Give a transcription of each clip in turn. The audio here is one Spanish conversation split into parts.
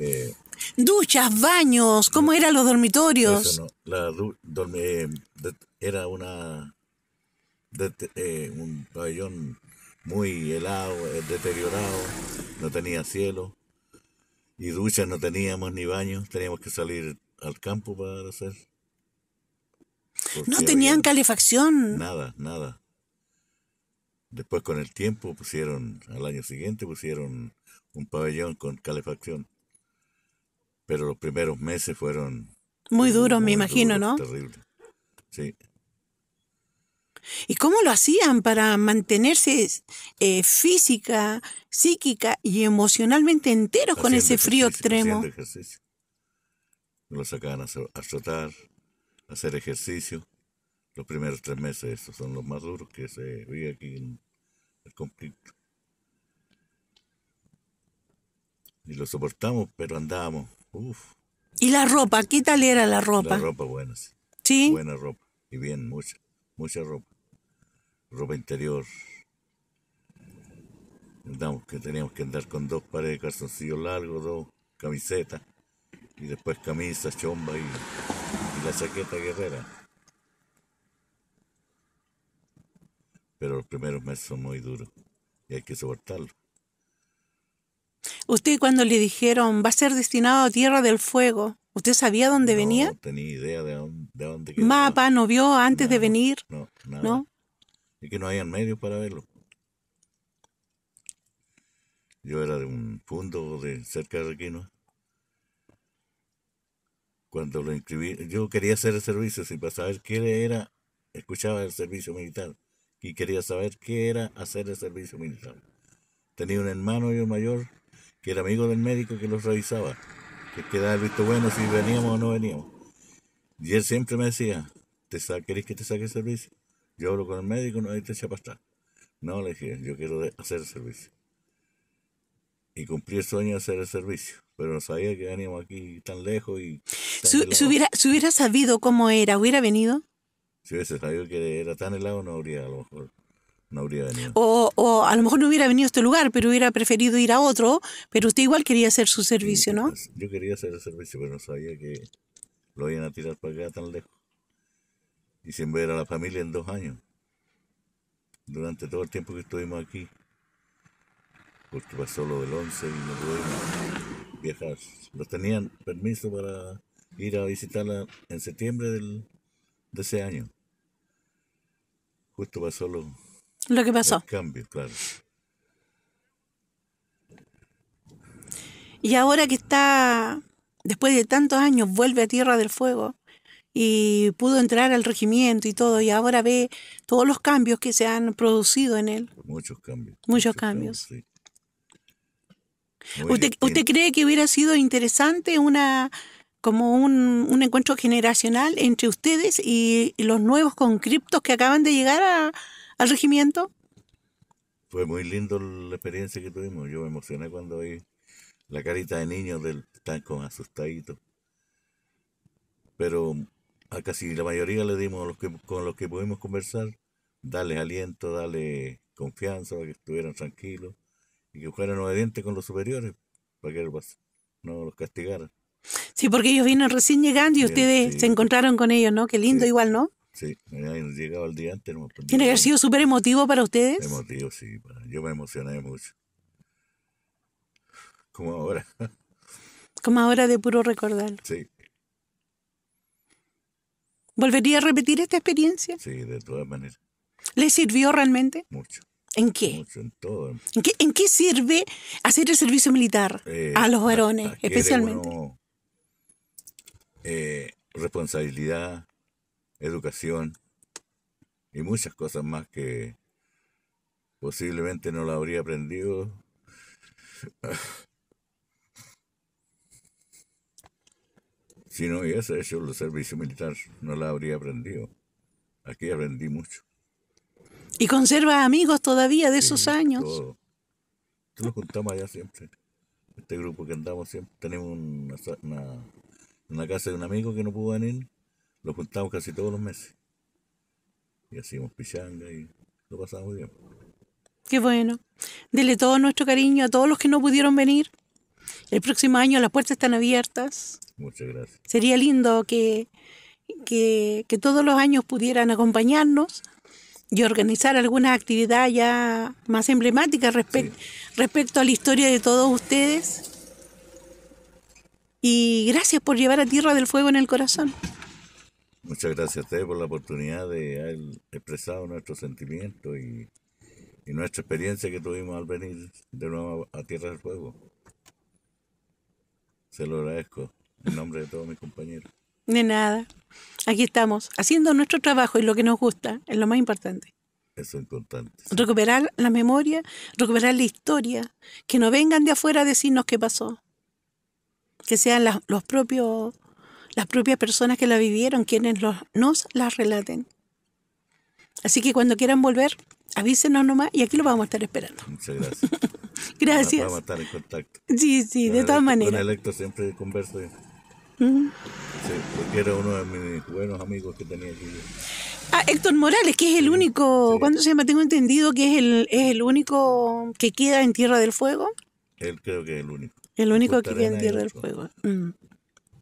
Eh, duchas, baños, ¿cómo eran los dormitorios? Eh, era una, eh, un pabellón muy helado, deteriorado, no tenía cielo y duchas no teníamos ni baños, teníamos que salir al campo para hacer. No tenían calefacción. Nada, nada. Después con el tiempo pusieron, al año siguiente pusieron un pabellón con calefacción. Pero los primeros meses fueron... Muy duros, me imagino, ¿no? Terrible. Sí. ¿Y cómo lo hacían para mantenerse eh, física, psíquica y emocionalmente enteros con ese frío extremo? Ejercicio. Lo sacaban a, azotar, a hacer ejercicio. Los primeros tres meses, esos son los más duros que se vi aquí en el conflicto. Y lo soportamos, pero andábamos ¿Y la ropa? ¿Qué tal era la ropa? La ropa buena, sí. Buena ropa. Y bien, mucha, mucha ropa. Ropa interior. Andamos, que teníamos que andar con dos pares de calzoncillos largos, dos camisetas. Y después camisa, chomba y, y la chaqueta guerrera. Pero los primeros meses son muy duros y hay que soportarlo. Usted cuando le dijeron va a ser destinado a Tierra del Fuego, ¿usted sabía dónde venía? No tenía idea de dónde, de Mapa no vio antes de venir. No, nada. ¿No? Y que no hayan medios para verlo. Yo era de un punto de cerca de no. Cuando lo inscribí, yo quería hacer el servicio, Si para saber qué era, escuchaba el servicio militar y quería saber qué era hacer el servicio militar. Tenía un hermano yo mayor que era amigo del médico que los revisaba, que quedaba el visto bueno si veníamos o no veníamos. Y él siempre me decía, ¿Te ¿querés que te saque el servicio? Yo hablo con el médico, no, hay te para No, le dije, yo quiero hacer el servicio. Y cumplí el sueño de hacer el servicio, pero no sabía que veníamos aquí tan lejos y... hubiera, si hubiera sabido cómo era, ¿hubiera venido? Si hubiese sabido que era tan helado, no habría a lo mejor o, a lo mejor no hubiera venido a este lugar, pero hubiera preferido ir a otro, pero usted igual quería hacer su servicio, ¿no? Pues, yo quería hacer el servicio, pero no sabía que lo iban a tirar para acá tan lejos. Y sin ver a la familia en dos años. Durante todo el tiempo que estuvimos aquí. justo pasó lo del 11 y no pudimos viajar. tenían permiso para ir a visitarla en septiembre del, de ese año. Justo pasó lo lo que pasó. Y ahora que está, después de tantos años, vuelve a Tierra del Fuego y pudo entrar al regimiento y todo, y ahora ve todos los cambios que se han producido en él. Muchos cambios. Muchos, cambios. ¿Usted, cree que hubiera sido interesante una como un, encuentro generacional entre ustedes y, los nuevos conscriptos que acaban de llegar a, al regimiento? Fue muy lindo la experiencia que tuvimos. Yo me emocioné cuando vi la carita de niños del tan con asustadito. Pero a casi la mayoría le dimos los con los que pudimos conversar, darles aliento, darle confianza que estuvieran tranquilos y que fueran obedientes con los superiores para que no los castigaran. Sí, porque ellos vinieron recién llegando y ustedes se encontraron con ellos, ¿no? Qué lindo igual, ¿no? Sí, me llegado el día antes. ¿Tiene que haber sido súper emotivo para ustedes? Emotivo, sí. Yo me emocioné mucho. Como ahora. Como ahora de puro recordar. Sí. ¿Volvería a repetir esta experiencia? Sí, de todas maneras. ¿Le sirvió realmente? Mucho. ¿En qué? Mucho, en todo. ¿En qué, en qué sirve hacer el servicio militar eh, a los varones, especialmente? Eh, responsabilidad, educación y muchas cosas más que posiblemente no la habría aprendido. si no hubiese hecho el servicio militar, no la habría aprendido. Aquí aprendí mucho. ¿Y conserva amigos todavía de esos años? Todo. Nos juntamos allá siempre. Este grupo que andamos siempre. Tenemos una, una casa de un amigo que no pudo venir lo juntamos casi todos los meses. Y hacíamos pichanga y lo pasamos bien. Qué bueno. Dile todo nuestro cariño a todos los que no pudieron venir. El próximo año las puertas están abiertas. Muchas gracias. Sería lindo que, que, todos los años pudieran acompañarnos y organizar alguna actividad ya más emblemática respecto a la historia de todos ustedes. Y gracias por llevar a Tierra del Fuego en el corazón. Muchas gracias a ustedes por la oportunidad de expresar expresado nuestros sentimientos y, nuestra experiencia que tuvimos al venir de nuevo a Tierra del Fuego. Se lo agradezco en nombre de todos mis compañeros. De nada. Aquí estamos, haciendo nuestro trabajo y lo que nos gusta, es lo más importante. Eso es importante. Recuperar la memoria, recuperar la historia, que no vengan de afuera a decirnos qué pasó. Que sean los propios las propias personas que la vivieron, quienes los, nos la relaten. Así que cuando quieran volver, avísenos nomás y aquí lo vamos a estar esperando. Muchas gracias. gracias. Vamos a estar en contacto. Sí, sí, de todas maneras. Con siempre converso. Sí, porque era uno de mis buenos amigos que tenía aquí. Ah, Héctor Morales, que es el único, ¿cuándo se llama? Tengo entendido que es el, único que queda en Tierra del Fuego. Él creo que es el único. El único que queda en Tierra del Fuego. Mm.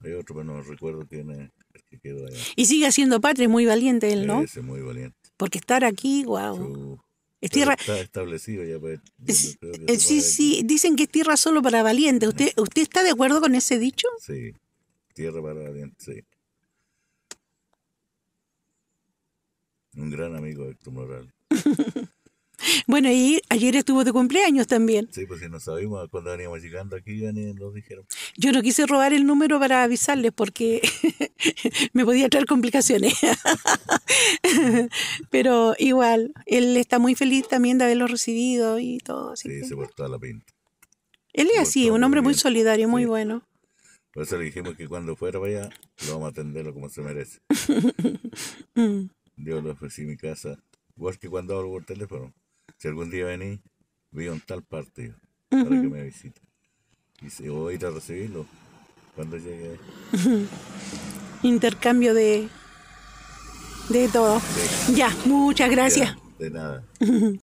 Hay otro, pero no recuerdo quién es que quedó allá. Y sigue siendo padre muy valiente él, ¿no? es muy valiente. Porque estar aquí, wow. tierra... Está establecido ya. Pues, eh, sí, sí, dicen que es tierra solo para valientes. ¿Usted, ¿Usted está de acuerdo con ese dicho? Sí, tierra para valientes, sí. Un gran amigo de Héctor Morales. Bueno, y ayer estuvo de cumpleaños también. Sí, pues si no sabíamos cuando veníamos llegando aquí, ya ni nos dijeron. Yo no quise robar el número para avisarles porque me podía traer complicaciones. Pero igual, él está muy feliz también de haberlo recibido y todo. sí, se portó a la pinta. Él es así, un hombre muy, solidario, muy bueno. Por eso le dijimos que cuando fuera para lo vamos a atenderlo como se merece. Mm. Yo le ofrecí mi casa, igual que cuando hablo por teléfono si algún día vení vi en tal parte para que me visite. Y se voy a ir a recibirlo cuando llegue. Intercambio de, de todo. Ya, muchas gracias. de nada.